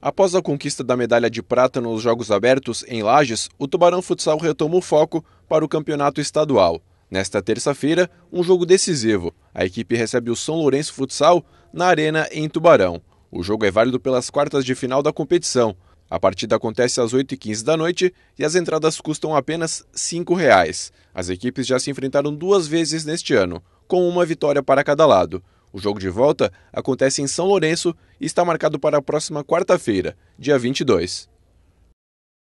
Após a conquista da medalha de prata nos Jogos Abertos em Lages, o Tubarão Futsal retoma o foco para o campeonato estadual. Nesta terça-feira, um jogo decisivo. A equipe recebe o São Lourenço Futsal na Arena em Tubarão. O jogo é válido pelas quartas de final da competição. A partida acontece às 8h15 da noite e as entradas custam apenas R$ 5,00. As equipes já se enfrentaram duas vezes neste ano, com uma vitória para cada lado. O jogo de volta acontece em São Lourenço e está marcado para a próxima quarta-feira, dia 22.